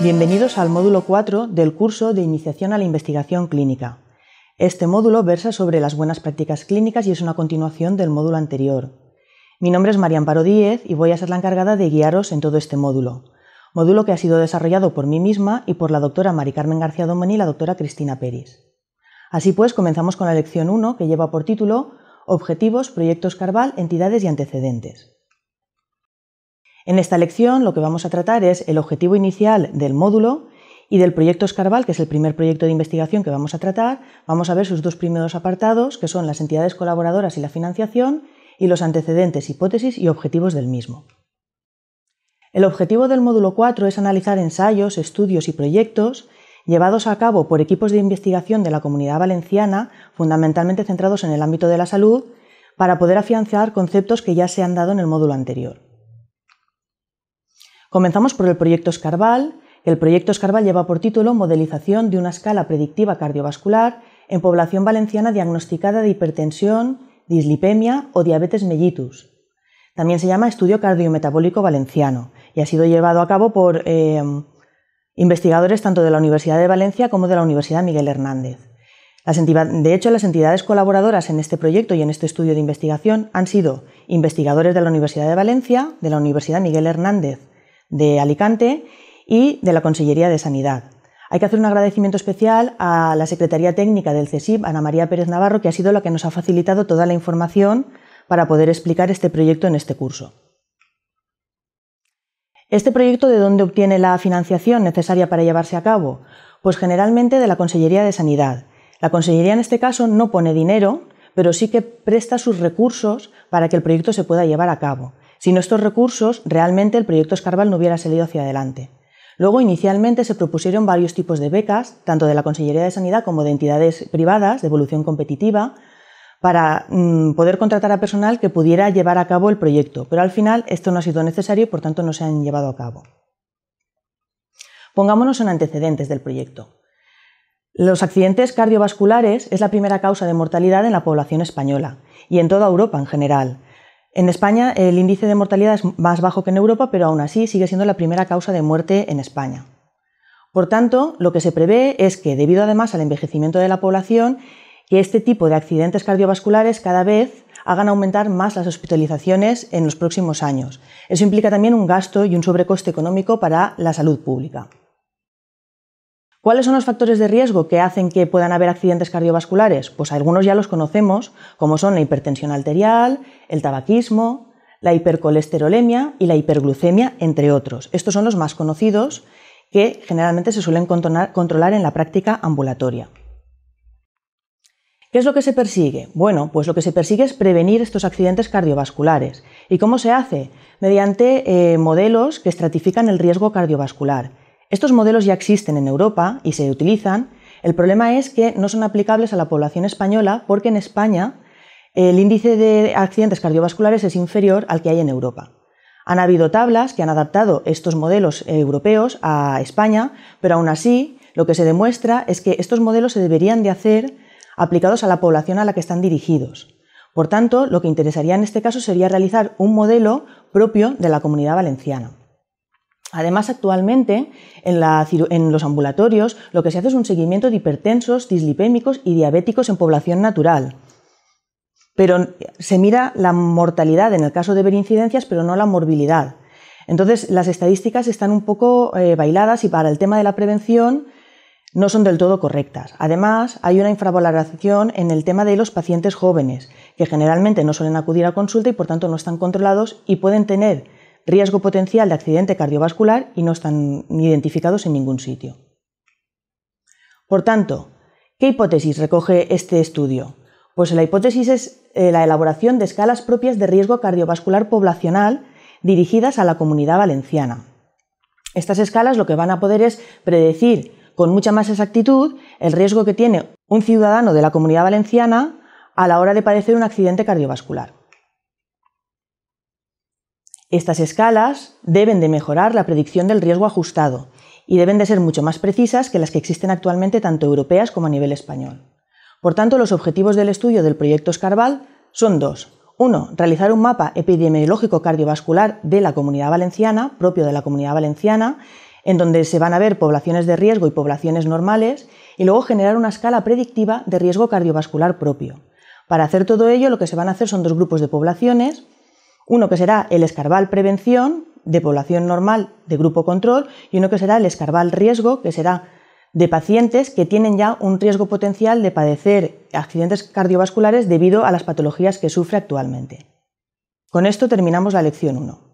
Bienvenidos al módulo 4 del curso de Iniciación a la Investigación Clínica. Este módulo versa sobre las buenas prácticas clínicas y es una continuación del módulo anterior. Mi nombre es María Amparo Díez y voy a ser la encargada de guiaros en todo este módulo, módulo que ha sido desarrollado por mí misma y por la doctora Mari Carmen García Domani y la doctora Cristina Pérez. Así pues, comenzamos con la lección 1 que lleva por título Objetivos, Proyectos Carval, Entidades y Antecedentes. En esta lección lo que vamos a tratar es el objetivo inicial del módulo y del proyecto Escarval, que es el primer proyecto de investigación que vamos a tratar. Vamos a ver sus dos primeros apartados, que son las entidades colaboradoras y la financiación, y los antecedentes, hipótesis y objetivos del mismo. El objetivo del módulo 4 es analizar ensayos, estudios y proyectos llevados a cabo por equipos de investigación de la comunidad valenciana, fundamentalmente centrados en el ámbito de la salud, para poder afianzar conceptos que ya se han dado en el módulo anterior. Comenzamos por el proyecto Escarval. El proyecto Escarval lleva por título Modelización de una escala predictiva cardiovascular en población valenciana diagnosticada de hipertensión, dislipemia o diabetes mellitus. También se llama Estudio Cardiometabólico Valenciano y ha sido llevado a cabo por em, investigadores tanto de la Universidad de Valencia como de la Universidad Miguel Hernández. de hecho, las entidades colaboradoras en este proyecto y en este estudio de investigación han sido investigadores de la Universidad de Valencia, de la Universidad Miguel Hernández de Alicante y de la Consellería de Sanidad. Hay que hacer un agradecimiento especial a la Secretaría Técnica del CESIP, Ana María Pérez Navarro, que ha sido la que nos ha facilitado toda la información para poder explicar este proyecto en este curso. ¿Este proyecto de dónde obtiene la financiación necesaria para llevarse a cabo? Pues generalmente de la Consellería de Sanidad. La Consellería en este caso no pone dinero, pero sí que presta sus recursos para que el proyecto se pueda llevar a cabo. Sin estos recursos, realmente el proyecto Escarval no hubiera salido hacia adelante. Luego, inicialmente, se propusieron varios tipos de becas, tanto de la Consellería de Sanidad como de entidades privadas de evolución competitiva, para mm, poder contratar a personal que pudiera llevar a cabo el proyecto, pero al final esto no ha sido necesario y por tanto no se han llevado a cabo. Pongámonos en antecedentes del proyecto. Los accidentes cardiovasculares es la primera causa de mortalidad en la población española y en toda Europa en general. En España el índice de mortalidad es más bajo que en Europa, pero aún así sigue siendo la primera causa de muerte en España. Por tanto, lo que se prevé es que, debido además al envejecimiento de la población, que este tipo de accidentes cardiovasculares cada vez hagan aumentar más las hospitalizaciones en los próximos años. Eso implica también un gasto y un sobrecoste económico para la salud pública. ¿Cuáles son los factores de riesgo que hacen que puedan haber accidentes cardiovasculares? Pues algunos ya los conocemos, como son la hipertensión arterial, el tabaquismo, la hipercolesterolemia y la hiperglucemia, entre otros. Estos son los más conocidos que generalmente se suelen controlar en la práctica ambulatoria. ¿Qué es lo que se persigue? Bueno, pues lo que se persigue es prevenir estos accidentes cardiovasculares. ¿Y cómo se hace? Mediante eh, modelos que estratifican el riesgo cardiovascular. Estos modelos ya existen en Europa y se utilizan. El problema es que no son aplicables a la población española porque en España el índice de accidentes cardiovasculares es inferior al que hay en Europa. Han habido tablas que han adaptado estos modelos europeos a España, pero aún así lo que se demuestra es que estos modelos se deberían de hacer aplicados a la población a la que están dirigidos. Por tanto, lo que interesaría en este caso sería realizar un modelo propio de la comunidad valenciana. Además, actualmente en, los ambulatorios lo que se hace es un seguimiento de hipertensos, dislipémicos y diabéticos en población natural. Pero se mira la mortalidad en el caso de ver incidencias, pero no la morbilidad. Entonces, las estadísticas están un poco eh, bailadas y para el tema de la prevención no son del todo correctas. Además, hay una infravaloración en el tema de los pacientes jóvenes, que generalmente no suelen acudir a consulta y por tanto no están controlados y pueden tener riesgo potencial de accidente cardiovascular y no están identificados en ningún sitio. Por tanto, ¿qué hipótesis recoge este estudio? Pues la hipótesis es eh, la elaboración de escalas propias de riesgo cardiovascular poblacional dirigidas a la comunidad valenciana. Estas escalas lo que van a poder es predecir con mucha más exactitud el riesgo que tiene un ciudadano de la comunidad valenciana a la hora de padecer un accidente cardiovascular. Estas escalas deben de mejorar la predicción del riesgo ajustado y deben de ser mucho más precisas que las que existen actualmente tanto europeas como a nivel español. Por tanto, los objetivos del estudio del proyecto Escarval son dos. Uno, realizar un mapa epidemiológico cardiovascular de la comunidad valenciana, propio de la comunidad valenciana, en donde se van a ver poblaciones de riesgo y poblaciones normales, y luego generar una escala predictiva de riesgo cardiovascular propio. Para hacer todo ello, lo que se van a hacer son dos grupos de poblaciones, uno que será el escarbal prevención de población normal de grupo control y uno que será el escarbal riesgo, que será de pacientes que tienen ya un riesgo potencial de padecer accidentes cardiovasculares debido a las patologías que sufre actualmente. Con esto terminamos la lección 1.